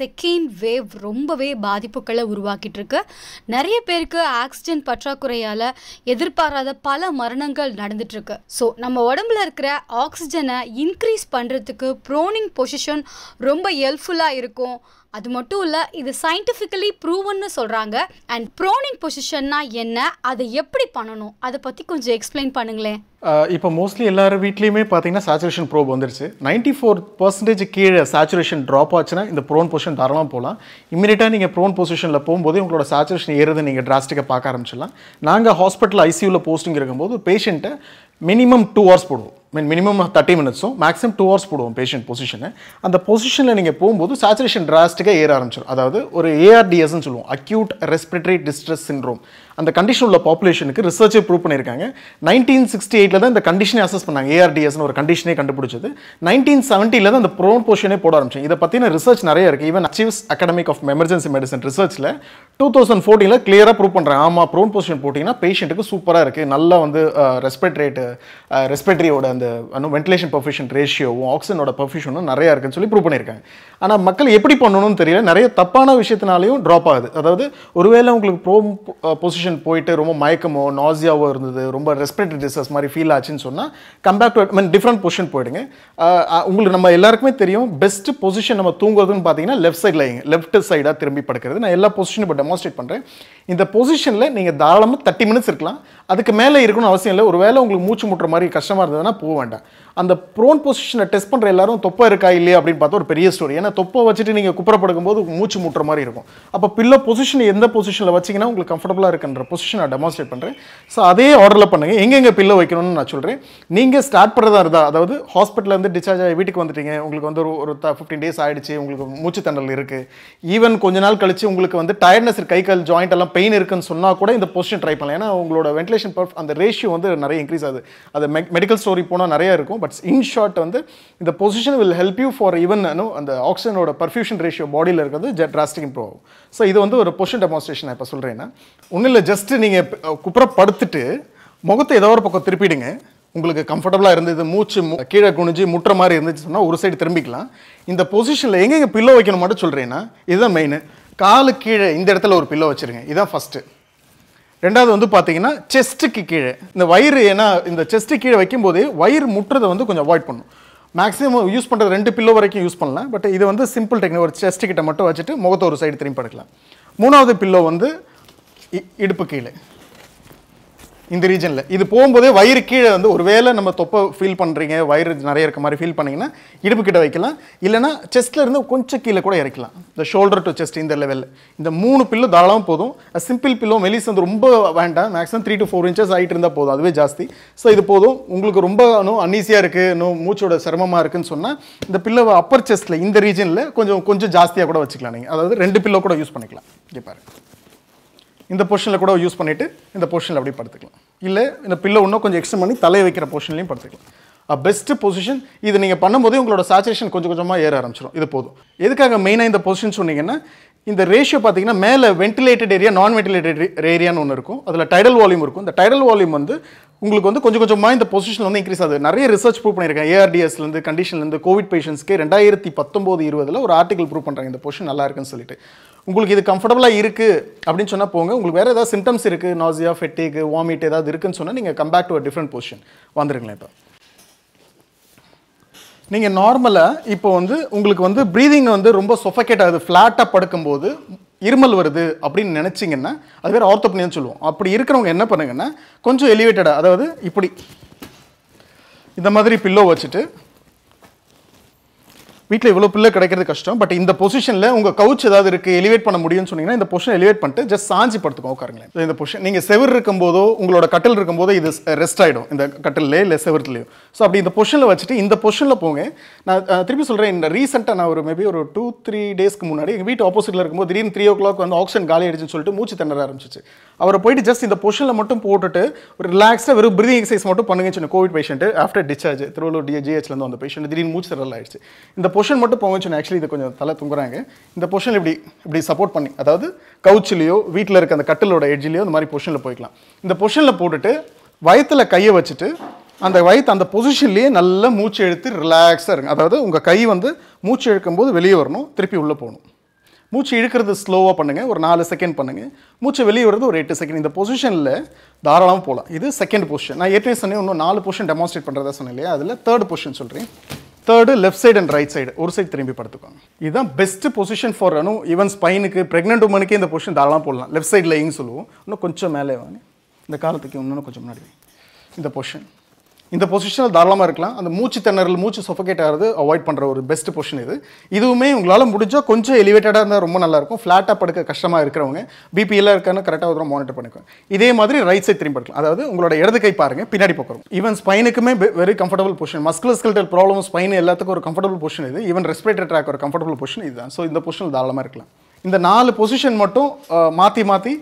second wave ரொம்பவே பாதிப்புகளை உருவாக்கிட்டு இருக்கு நிறைய பேருக்கு ஆக்சிஜன் பற்றாக்குறையால் எதிர்பாராத பல மரணங்கள் இருக்கு ஸோ நம்ம உடம்புல இருக்கிற ஆக்சிஜனை இன்க்ரீஸ் பண்ணுறதுக்கு ப்ரோனிங் பொசிஷன் ரொம்ப ஹெல்ப்ஃபுல்லாக இருக்கும் அது மட்டும் இல்லை இது சயின்டிஃபிக்கலி ப்ரூவன்னு சொல்கிறாங்க அண்ட் ப்ரோனிங் பொசிஷன்னா என்ன அதை எப்படி பண்ணணும் அதை பற்றி கொஞ்சம் எக்ஸ்பிளைன் பண்ணுங்களேன் இப்போ மோஸ்ட்லி எல்லார் வீட்லேயுமே பார்த்தீங்கன்னா சேச்சுரேஷன் ப்ரோப் வந்துருச்சு நைன்டி ஃபோர் பர்சன்டேஜ் கீழே சேச்சுரேஷன் ட்ராப் ஆச்சுன்னா இந்த ப்ரோன் பொசிஷன் தரலாம் போகலாம் இமீடியட்டாக நீங்கள் ப்ரோன் பொசிஷனில் போகும்போதே உங்களோட சேச்சுரேஷன் ஏறுது நீங்கள் டிராஸ்டிக்காக பார்க்க ஆரம்பிச்சிடலாம் நாங்கள் ஹாஸ்பிட்டல் ஐசியூவில் போஸ்டிங் இருக்கும்போது பேஷண்ட்டை மினிமம் டூ ஹவர்ஸ் போடுவோம் மீன் மினிமம் தேர்ட்டி மினிட்ஸும் மேக்ஸிமம் டூ ஹவர்ஸ் போடுவோம் பேஷண்ட் பொசிஷனு அந்த பொசிஷனில் நீங்கள் போகும்போது சேச்சுரேஷன் டிராஸ்டிக்காக ஏற ஆரம்பிச்சிடும் அதாவது ஒரு ஏஆர்டிஎஸ்ன்னு சொல்லுவோம் அக்யூட் ரெஸ்பிரட்டரி டிஸ்ட்ரெஸ் சின்ரோம் அந்த கண்டிஷன் உள்ள பாப்புலேஷனுக்கு ரிசர்ச்சே ப்ரூவ் பண்ணியிருக்காங்க நைன்டீன் சிக்ஸ்டி எயிட்டில் தான் இந்த கண்டிஷனே அசஸ் பண்ணாங்க ஏஆர்டிஎஸ்னு ஒரு கண்டிஷனே கண்டுபிடிச்சது நைன்டீன் செவன்ட்டியில் தான் அந்த ப்ரோன் போஷனே போட ஆரம்பிச்சு இதை பற்றின ரிசர்ச் நிறைய இருக்குது even achieves academic of emergency medicine ரிசர்ச்சில் டூ தௌசண்ட் ஃபோர்டீனில் கிளியராக ப்ரூவ் பண்ணுறாங்க ஆமாம் ப்ரோன் போஷன் போட்டிங்கன்னா பேஷண்ட்டுக்கு சூப்பராக இருக்குது நல்லா வந்து ரெஸ்பிரேட் ரெஸ்பிரேட்டரியோட அந்த வென்டிலேஷன் பர்ஃபிஷன் ரேஷியோவும் ஆக்சிஜனோட பர்ஃபிஷனும் நிறையா இருக்குன்னு சொல்லி ப்ரூவ் பண்ணியிருக்காங்க ஆனால் மக்கள் எப்படி பண்ணணும்னு தெரியல நிறைய தப்பான விஷயத்தினாலையும் ட்ராப் ஆகுது அதாவது ஒருவேளை உங்களுக்கு ப்ரோ பொசிஷன் uh, போயிட்டு ரொம்ப மயக்கமோ நாசியாவோ இருந்தது ரொம்ப ரெஸ்பிரேட்டரி டிசஸ் மாதிரி ஃபீல் ஆச்சுன்னு சொன்னால் compare to mean different position போயிடுங்க uh, uh, உங்களுக்கு நம்ம எல்லாருக்குமே தெரியும் பெஸ்ட் பொசிஷன் நம்ம தூங்குறதுன்னு பார்த்தீங்கன்னா லெஃப்ட் சைடில் லெஃப்ட் சைடாக திரும்பி படுக்கிறது நான் எல்லா பொசிஷனும் இப்போ டெமான்ஸ்ட்ரேட் பண்ணுறேன் இந்த பொசிஷனில் நீங்கள் தாராளமாக தேர்ட்டி மினிட்ஸ் இருக்கலாம் அதுக்கு மேலே இருக்கணும்னு அவசியம் இல்லை ஒரு வேளை உங்களுக்கு மூச்சு முட்டுற மாதிரி கஷ்டமாக இருந்ததுன்னா போக வேண்டாம் அந்த ப்ரோன் பொசிஷனை டெஸ்ட் பண்ணுற எல்லாரும் தொப்பை இருக்கா இல்லையா அப்படின்னு பார்த்தா ஒரு பெரிய ஸ்டோரி ஏன்னா தொப்பை வச்சுட்டு நீங்கள் குப்புறப்படுக்கும் போது மூச்சு முட்டுற மாதிரி இருக்கும் அப்போ பில்லோ பொசிஷன் எந்த பொசிஷனில் வச்சிங்கன்னா உங்களுக்கு கம்ஃபர்டபுளாக இருக்குன்ற பொசிஷன் நான் டெமான்ஸ்ட்ரேட் பண்ணுறேன் ஸோ அதே ஆர்டரில் பண்ணுங்கள் எங்கெங்கே பில்லோ வைக்கணும்னு நான் சொல்கிறேன் நீங்கள் ஸ்டார்ட் பண்ணுறதா இருந்தால் அதாவது ஹாஸ்பிட்டலேருந்து டிஸ்சார்ஜ் ஆகி வீட்டுக்கு வந்துட்டீங்க உங்களுக்கு வந்து ஒரு ஒரு ஃபிஃப்டீன் டேஸ் ஆகிடுச்சு உங்களுக்கு மூச்சு தண்டல் இருக்குது ஈவன் கொஞ்ச நாள் கழிச்சு உங்களுக்கு வந்து டயர்ட்னஸ் கை கால் ஜாயிண்ட் எல்லாம் பெயின் இருக்குன்னு சொன்னால் கூட இந்த பொசிஷன் ட்ரை பண்ணலாம் ஏன்னா உங்களோட வென்டிலேஷன் பர்ஃப் அந்த ரேஷியோ வந்து நிறைய இன்க்ரீஸ் ஆகுது அது மெடிக்கல் ஸ்டோரி போனால் போனால் நிறையா இருக்கும் பட் இன் ஷார்ட் வந்து இந்த position will help you for even அந்த ஆக்சிஜனோட பர்ஃபியூஷன் ரேஷியோ பாடியில் இருக்கிறது ட்ராஸ்டிக் இம்ப்ரூவ் ஆகும் ஸோ இது வந்து ஒரு பொசிஷன் டெமான்ஸ்ட்ரேஷன் இப்போ சொல்கிறேன்னா ஒன்றும் இல்லை ஜஸ்ட் நீங்கள் குப்புறப்படுத்துட்டு முகத்தை ஏதோ ஒரு பக்கம் திருப்பிடுங்க உங்களுக்கு கம்ஃபர்டபுளாக இருந்தது மூச்சு கீழே குனிஞ்சு முட்டுற மாதிரி இருந்துச்சு சொன்னால் ஒரு சைடு திரும்பிக்கலாம் இந்த பொசிஷனில் எங்கெங்கே பில்லோ வைக்கணும் மட்டும் சொல்கிறேன்னா இதுதான் மெயின் காலு கீழே இந்த இடத்துல ஒரு பில்லோ வச்சுருங்க இதுதான் ஃபஸ்ட்டு ரெண்டாவது வந்து பார்த்தீங்கன்னா செஸ்ட்டுக்கு கீழே இந்த வயிறு ஏன்னா இந்த செஸ்ட்டு கீழே வைக்கும்போது வயிறு முட்டுறதை வந்து கொஞ்சம் அவாய்ட் பண்ணும் மேக்ஸிமம் யூஸ் பண்ணுறது ரெண்டு பில்லோ வரைக்கும் யூஸ் பண்ணலாம் பட் இது வந்து சிம்பிள் டெக்னிக் ஒரு செஸ்ட்டு கிட்ட மட்டும் வச்சுட்டு முகத்தை ஒரு சைடு திரும்பி படுக்கலாம் மூணாவது பில்லோ வந்து இடுப்பு கீழே இந்த ரீஜனில் இது போகும்போதே வயிறு கீழே வந்து ஒருவேளை நம்ம தொப்பை ஃபீல் பண்ணுறீங்க வயிறு நிறைய இருக்க மாதிரி ஃபீல் பண்ணிங்கன்னா இடுப்பு கிட்ட வைக்கலாம் இல்லைனா செஸ்ட்டில் இருந்து கொஞ்சம் கீழே கூட இறக்கலாம் இந்த ஷோல்டர் டு செஸ்ட் இந்த லெவலில் இந்த மூணு பில்லு தாராளமாக போதும் சிம்பிள் பில்லோ மெலிஸ் வந்து ரொம்ப வேண்டாம் maximum three to four inches ஆகிட்டு இருந்தால் போதும் அதுவே ஜாஸ்தி ஸோ இது போதும் உங்களுக்கு ரொம்ப இன்னும் அன்ஈஸியாக இருக்குது இன்னும் மூச்சோட சிரமமாக இருக்குன்னு சொன்னால் இந்த பில்லவை அப்பர் செஸ்ட்டில் இந்த ரீஜனில் கொஞ்சம் கொஞ்சம் ஜாஸ்தியாக கூட வச்சுக்கலாம் நீங்கள் அதாவது ரெண்டு பில்லோ கூட யூஸ் பண்ணிக்கலாம் கேட்பாரு இந்த பொர்ஷனில் கூட யூஸ் பண்ணிவிட்டு இந்த போர்ஷனில் அப்படியே படுத்துக்கலாம் இல்லை இந்த பில்லை இன்னும் கொஞ்சம் எக்ஸ்டெண்ட் பண்ணி தலையை வைக்கிற பொசிஷன்லையும் படுத்துக்கலாம் பெஸ்ட்டு பொசிஷன் இது நீங்கள் பண்ணும்போதே உங்களோட சேச்சுரேஷன் கொஞ்சம் கொஞ்சமாக ஏற ஆரம்பிச்சிடும் இது போதும் எதுக்காக மெயினாக இந்த பொசிஷன் சொன்னீங்கன்னா இந்த ரேஷியோ பார்த்தீங்கன்னா மேலே வென்டிலேட்டட் ஏரியா நான் வென்டிலேட்டட் ஏரியான்னு ஒன்று இருக்கும் அதில் டைடல் வால்யூம் இருக்கும் இந்த டைடல் வால்யூம் வந்து உங்களுக்கு வந்து கொஞ்சம் கொஞ்சமாக இந்த பொசிஷன் வந்து இன்க்ரீஸ் ஆகுது நிறைய ரிசர்ச் ப்ரூவ் பண்ணியிருக்கேன் ஏஆர்டிஎஸ்லேருந்து கண்டிஷன்லேருந்து கோவிட் பேஷண்ட்ஸ்க்கு ரெண்டாயிரத்தி பத்தொம்போது இருபதில் ஒரு ஆர்டிகல் ப்ரூவ் பண்ணுறாங்க இந்த பொசிஷன் நல்லா இருக்குன்னு சொல்லிட்டு உங்களுக்கு இது கம்ஃபர்டபுளாக இருக்குது அப்படின்னு சொன்னால் போங்க உங்களுக்கு வேறு ஏதாவது சிம்டம்ஸ் இருக்குது நாசியா ஃபெட்டிக் வாமிட் ஏதாவது இருக்குன்னு சொன்னால் நீங்கள் back to a different position வந்துருங்களேன் இப்போ நீங்கள் நார்மலாக இப்போ வந்து உங்களுக்கு வந்து ப்ரீதிங் வந்து ரொம்ப சொஃபகேட் ஆகுது ஃப்ளாட்டாக படுக்கும்போது இருமல் வருது அப்படின்னு நினச்சிங்கன்னா அது பேர் ஆர்த்தோப்னியான்னு சொல்லுவோம் அப்படி இருக்கிறவங்க என்ன பண்ணுங்கன்னா கொஞ்சம் எலிவேட்டடாக அதாவது இப்படி இந்த மாதிரி பில்லோ வச்சுட்டு வீட்டில் இவ்வளோ பிள்ளை கிடைக்கிறது கஷ்டம் பட் இந்த பொசிஷனில் உங்கள் கவுச் ஏதாவது இருக்குது எலிவேட் பண்ண முடியும்னு சொன்னீங்கன்னா இந்த பொசிஷன் எலிவேட் பண்ணிட்டு ஜஸ்ட் சாஞ்சி படுத்துக்கோ உட்காருங்களேன் இந்த பொசிஷன் நீங்கள் செவர் இருக்கும்போதோ உங்களோட கட்டில் இருக்கும்போதோ இது ரெஸ்ட் ஆகிடும் இந்த கட்டிலே இல்லை செவர்த்துலேயோ ஸோ அப்படி இந்த பொஷனில் வச்சுட்டு இந்த பொஷனில் போங்க நான் திருப்பி சொல்கிறேன் இந்த ரீசெண்டாக நான் ஒரு மேபி ஒரு டூ த்ரீ டேஸ்க்கு முன்னாடி எங்கள் வீட்டு ஆப்போசிட்டில் இருக்கும்போது திடீர்னு த்ரீ ஓ கிளாக் வந்து ஆக்ஷன் காலி ஆயிடுச்சுன்னு சொல்லிட்டு மூச்சு திணற ஆரம்பிச்சிச்சு அவரை போயிட்டு ஜஸ்ட் இந்த பொஷனில் மட்டும் போட்டுட்டு ஒரு ரிலாக்ஸாக வெறும் பிரீதிங் எக்ஸசைஸ் மட்டும் பண்ணுங்க சொன்ன COVID patient after discharge Thiruvallur D ஜிஹெச்லேருந்து வந்த பேஷண்ட் திடீர்னு மூச்சு திரல் ஆயிடுச்சு இந்த பொஷன் மட்டும் போக சொன்ன ஆக்சுவலி இது கொஞ்சம் தலை தூங்குறாங்க இந்த பொஷன் இப்படி இப்படி சப்போர்ட் பண்ணி அதாவது கவுச்சிலையோ வீட்டில் இருக்க அந்த கட்டிலோட எட்ஜிலையோ இந்த மாதிரி பொஷனில் போய்க்கலாம் இந்த பொஷனில் போட்டுட்டு வயத்தில் கையை வச்சுட்டு அந்த வயிற்று அந்த பொசிஷன்லேயே நல்லா மூச்சு எழுத்து ரிலாக்ஸாக இருக்கும் அதாவது உங்கள் கை வந்து மூச்சு எழுக்கும் போது வெளியே வரணும் திருப்பி உள்ளே போகணும் மூச்சு இழுக்கிறது ஸ்லோவாக பண்ணுங்கள் ஒரு நாலு செகண்ட் பண்ணுங்கள் மூச்சு வெளியே வருது ஒரு எட்டு செகண்ட் இந்த பொசிஷனில் தாராளமாக போகலாம் இது செகண்ட் பொசிஷன் நான் ஏற்கனவே சொன்னேன் இன்னும் நாலு பொசிஷன் டெமான்ஸ்ட்ரேட் பண்ணுறதா சொன்னேன் இல்லையா அதில் தேர்ட் பொசிஷன் சொல்கிறேன் third left side and right side ஒரு சைடு திரும்பி படுத்துக்கோங்க இதுதான் பெஸ்ட் பொசிஷன் ஃபார் அனு ஈவன் ஸ்பைனுக்கு ப்ரெக்னென்ட் உமனுக்கே இந்த பொசிஷன் தாராளம் போடலாம் லெஃப்ட் சைடில் எயின்னு சொல்லுவோம் இன்னும் கொஞ்சம் மேலே வாங்க இந்த காலத்துக்கு இன்னொன்று கொஞ்சம் முன்னாடி இந்த பொசிஷன் இந்த பொசிஷனில் தாராளமாக இருக்கலாம் அந்த மூச்சு திணறல் மூச்சு சொஃபகேட் ஆகிறது அவாய்ட் பண்ணுற ஒரு பெஸ்ட் பொசிஷன் இது இதுவுமே உங்களால் முடிஞ்சால் கொஞ்சம் எலிவேட்டடாக இருந்தால் ரொம்ப நல்லாயிருக்கும் ஃப்ளாட்டாக படுக்க கஷ்டமாக இருக்கிறவங்க பிபியெல்லாம் இருக்கான்னு கரெக்டாக ஒரு மானிட்டர் பண்ணிக்கோங்க இதே மாதிரி ரைட் சைட் திரும்பி படுக்கலாம் அதாவது உங்களோட இடது கை பாருங்க பின்னாடி பக்கம் ஈவன் ஸ்பைனுக்குமே very comfortable position muscular problem spine எல்லாத்துக்கும் ஒரு கம்ஃபர்டபுள் பொசிஷன் இது ஈவன் ரெஸ்பிரேட்டர் ட்ராக் ஒரு கம்ஃபர்டபுள் பொசிஷன் இதுதான் ஸோ இந்த பொசிஷன் தாராளமாக இருக்கலாம் இந்த நாலு பொசிஷன் மட்டும் மாற்றி மாற்றி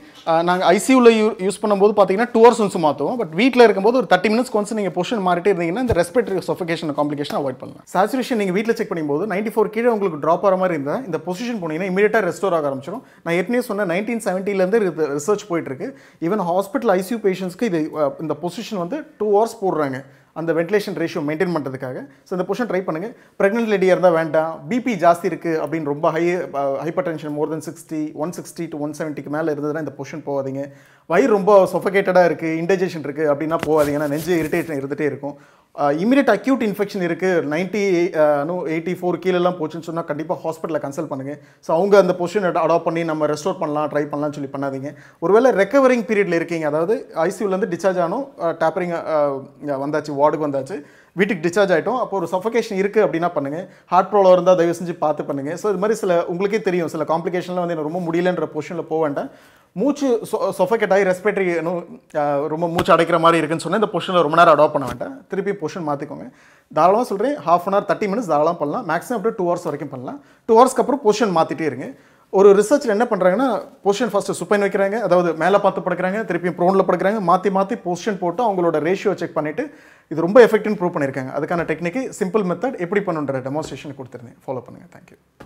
நாங்கள் ஐசியூவில் யூ யூஸ் பண்ணும்போது பார்த்தீங்கன்னா டூ ஹவர்ஸ் ஒன்ஸ் மாற்றோம் பட் வீட்டில் இருக்கும்போது ஒரு தேர்ட்டி மினிட்ஸ் கொஞ்சம் நீங்கள் பொஷன் மாறிட்டே இருந்தீங்கன்னா இந்த ரெஸ்பிரேட்டரி சொஃபிகேஷன் காம்ப்ளிகேஷன் அவாய்ட் பண்ணலாம் சாச்சுரேஷன் நீங்கள் வீட்டில் செக் பண்ணும்போது நைன்டி ஃபோர் கீழே உங்களுக்கு ட்ராப் ஆகிற மாதிரி இருந்தால் இந்த பொசிஷன் போனீங்கன்னா இமீடியட்டாக ரெஸ்டோர் ஆக ஆரம்பிச்சிடும் நான் ஏற்கனவே சொன்னேன் நைன்டீன் செவன்ட்டிலேருந்து ரிசர்ச் போயிட்டு இருக்கு ஈவன் ஹாஸ்பிட்டல் ஐசியூ பேஷண்ட்ஸ்க்கு இது இந்த பொசிஷன் வந்து டூ ஹவர்ஸ் போடுறாங்க அந்த வென்டிலேஷன் ரேஷியோ மெயின்டைன் பண்ணுறதுக்காக ஸோ இந்த பொஷன் ட்ரை பண்ணுங்கள் ப்ரெக்னென்ட் லேடியாக இருந்தால் வேண்டாம் பிபி ஜாஸ்தி இருக்குது அப்படின்னு ரொம்ப high hypertension more than sixty one sixty to one செவன்ட்டிக்கு மேலே இருந்ததுன்னா இந்த பொஷன் போகாதீங்க வயிறு ரொம்ப சொஃபகேட்டடாக இருக்குது இன்டைஜேஷன் இருக்குது அப்படின்னா போகாதீங்கன்னா நெஞ்சு இரிட்டேஷன் இருந்துகிட்டே இருக்கும் இமீடியட் அக்யூட் இன்ஃபெக்ஷன் இருக்குது நைன்ட்டி எயிட்டி ஃபோர் கீழெல்லாம் போச்சுன்னு சொன்னால் கண்டிப்பாக ஹாஸ்பிட்டலில் கன்சல்ட் பண்ணுங்கள் ஸோ அவங்க அந்த பொசிஷன் அடாப்ட் பண்ணி நம்ம ரெஸ்டோர் பண்ணலாம் ட்ரை பண்ணலாம்னு சொல்லி பண்ணாதீங்க ஒருவேளை ரெக்கவரிங் பீரியடில் இருக்கீங்க அதாவது ஐசியூலேருந்து டிஸ்சார்ஜ் ஆனோம் டேப்பரிங் வந்தாச்சு வார்டுக்கு வந்தாச்சு வீட்டுக்கு டிஸ்சார்ஜ் ஆகிட்டோம் அப்போ ஒரு சஃபகேஷன் இருக்குது அப்படின்னா பண்ணுங்கள் ஹார்ட் ப்ராப்ளம் இருந்தால் தயவு செஞ்சு பார்த்து பண்ணுங்கள் ஸோ இது மாதிரி சில உங்களுக்கே தெரியும் சில காம்ப்ளிகேஷன்லாம் வந்து எனக்கு ரொம்ப முடியலன்ற பொசிஷனில் போக வேண்டாம் மூச்சு சொஃபகேட் ஆகி ரெஸ்பிரேட்டரி ரொம்ப மூச்சு அடைக்கிற மாதிரி இருக்குன்னு சொன்னால் இந்த பொஷனில் ரொம்ப நேரம் அடாப்ட் பண்ண வேண்டாம் திருப்பி பொஷன் மாற்றிக்கோங்க தாராளமாக சொல்கிறேன் half an hour thirty minutes தாராளம் பண்ணலாம் மேக்ஸிமம் அப்படியே டூ ஹவர்ஸ் வரைக்கும் பண்ணலாம் டூ ஹவர்ஸ்க்கு அப்புறம் பொஷன் மாற்றிட்டே இருங்க ஒரு ரிசர்ச்சில் என்ன பண்ணுறாங்கன்னா பொஷன் ஃபஸ்ட்டு சுப்பைன் வைக்கிறாங்க அதாவது மேலே பார்த்து படுக்கிறாங்க திருப்பியும் ப்ரோனில் படுக்கிறாங்க மாற்றி மாற்றி பொஷன் போட்டு அவங்களோட ரேஷியோ செக் பண்ணிவிட்டு இது ரொம்ப எஃபெக்டிவ் ப்ரூவ் பண்ணியிருக்காங்க அதுக்கான டெக்னிக்கு சிம்பிள் மெத்தட் எப்படி பண்ணுன்ற டெமான்ஸ்ட்ரேஷன் கொடுத்துருந்தேன் ஃபாலோ பண்ணுங்கள் தேங்க்யூ